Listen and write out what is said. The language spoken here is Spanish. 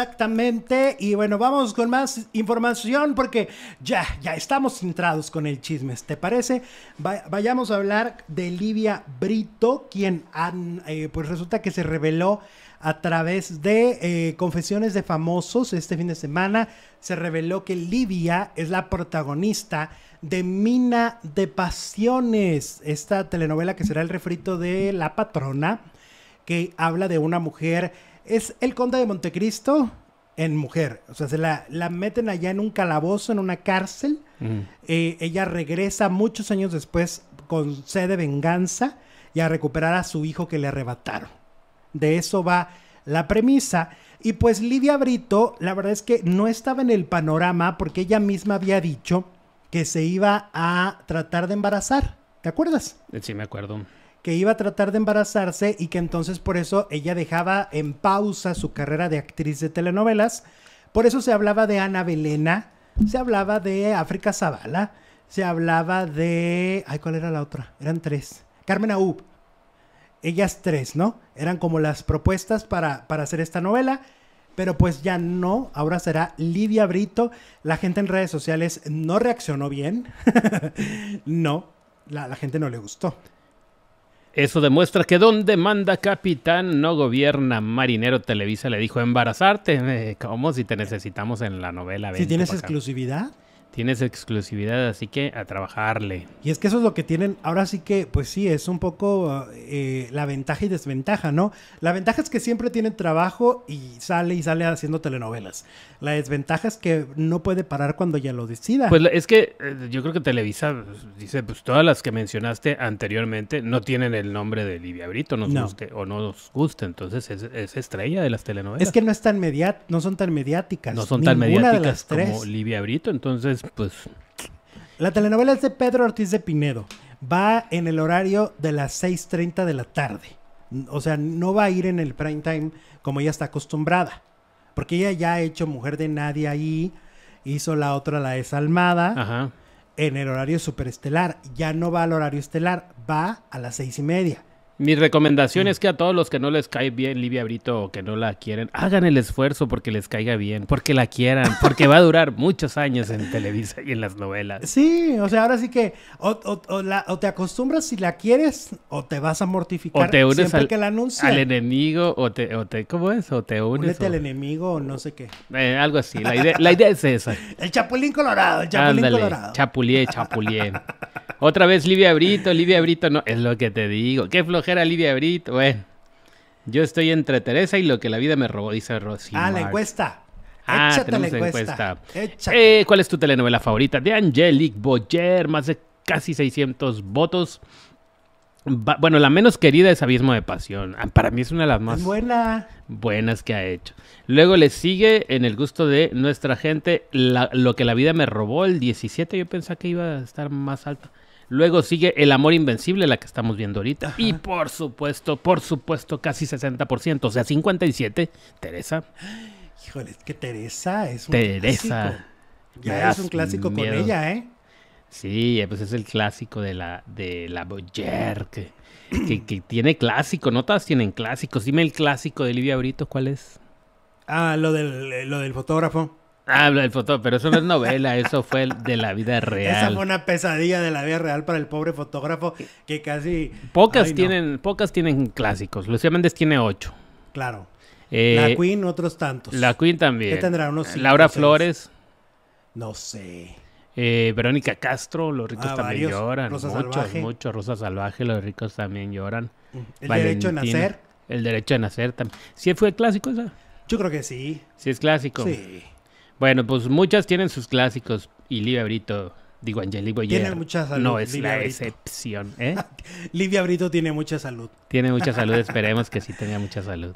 Exactamente. Y bueno, vamos con más información porque ya, ya estamos centrados con el chisme. ¿Te parece? vayamos a hablar de Livia Brito, quien eh, pues resulta que se reveló a través de eh, confesiones de famosos este fin de semana. Se reveló que Livia es la protagonista de Mina de Pasiones, esta telenovela que será el refrito de La Patrona, que habla de una mujer es el conde de Montecristo en mujer. O sea, se la, meten allá en un calabozo, en una cárcel. Mm. Eh, ella regresa muchos años después con sed de venganza y a recuperar a su hijo que le arrebataron. De eso va la premisa. Y pues Lidia Brito, la verdad es que no estaba en el panorama porque ella misma había dicho que se iba a tratar de embarazar. ¿Te acuerdas? Sí, me acuerdo que iba a tratar de embarazarse y que entonces por eso ella dejaba en pausa su carrera de actriz de telenovelas. Por eso se hablaba de Ana Belena, se hablaba de África Zavala, se hablaba de... Ay, ¿cuál era la otra? Eran tres. Carmen Aub. Ellas tres, ¿no? Eran como las propuestas para, hacer esta novela pero pues ya no, ahora será Lidia Brito. La gente en redes sociales no reaccionó bien, no, la gente no le gustó. Eso demuestra que donde manda capitán no gobierna marinero. Televisa le dijo embarazarte, como si te necesitamos en la novela. Si tienes exclusividad. Tienes exclusividad, así que a trabajarle. Y es que eso es lo que tienen. Ahora sí que, pues sí, es un poco eh, la ventaja y desventaja, ¿no? La ventaja es que siempre tienen trabajo y sale y sale haciendo telenovelas. La desventaja es que no puede parar cuando ya lo decida. Pues es que eh, yo creo que Televisa dice, pues todas las que mencionaste anteriormente no tienen el nombre de Livia Brito, o no nos gusta. Entonces es, estrella de las telenovelas. Es que no, es tan mediáticas no son tan mediáticas. No son tan mediáticas como Livia Brito, entonces pues... La telenovela es de Pedro Ortiz de Pinedo. Va en el horario de las 6.30 de la tarde. O sea, no va a ir en el prime time como ella está acostumbrada. Porque ella ya ha hecho Mujer de Nadie ahí. Hizo la otra, la desalmada. En el horario superestelar. Ya no va al horario estelar. Va a las seis y media. Mi recomendación mm. es que a todos los que no les cae bien Livia Brito o que no la quieren, hagan el esfuerzo porque les caiga bien, porque la quieran, porque va a durar muchos años en Televisa y en las novelas. Sí, o sea, ahora sí que o, te acostumbras si la quieres o te vas a mortificar o te unes siempre al, que la Al enemigo o te, o te, ¿cómo es? O te unes. Únete al enemigo o no sé qué. Eh, algo así, la idea, es esa. El chapulín colorado, el chapulín colorado. Chapulié, chapulié. Otra vez Livia Brito, Livia Brito, no, es lo que te digo. Qué flojera a Lidia Brit, bueno, yo estoy entre Teresa y lo que la vida me robó, dice Rosy. Ah, la encuesta. Ah, tenemos la encuesta. Eh, ¿Cuál es tu telenovela favorita? De Angelique Boyer, más de casi 600 votos. bueno, la menos querida es Abismo de Pasión. Ah, para mí es una de las más buenas que ha hecho. Luego le sigue en el gusto de nuestra gente Lo que la vida me robó, el 17. Yo pensaba que iba a estar más alta. Luego sigue El Amor Invencible, la que estamos viendo ahorita. Y por supuesto, por supuesto, casi 60%, o sea, 57, Teresa. Híjole, es que Teresa es un Teresa. Ya es un clásico con ella, ¿eh? Sí, eh, pues es el clásico de la, de la Boyer, que, tiene clásico, no todas tienen clásicos. Dime el clásico de Livia Brito, ¿cuál es? Ah, lo del, lo del fotógrafo. Habla ah, el fotógrafo, pero eso no es novela, eso fue de la vida real. Esa fue una pesadilla de la vida real para el pobre fotógrafo que casi... Pocas, tienen, tienen clásicos. Lucía Méndez tiene ocho. Claro. Eh, la Queen, otros tantos. La Queen también. ¿Qué tendrá? Unos Laura Flores. No sé. Eh, Verónica Castro, los ricos ah, también lloran. Rosa muchos, salvaje. muchos. Rosa Salvaje, los ricos también lloran. El derecho a nacer. El derecho a nacer también. ¿Sí fue clásico esa? Yo creo que sí. Sí es clásico. Sí. Bueno, pues muchas tienen sus clásicos y Livia Brito, digo Angelique Boyer. Tiene mucha salud. No es la excepción, ¿eh? Livia Brito tiene mucha salud. Tiene mucha salud, esperemos que sí tenga mucha salud.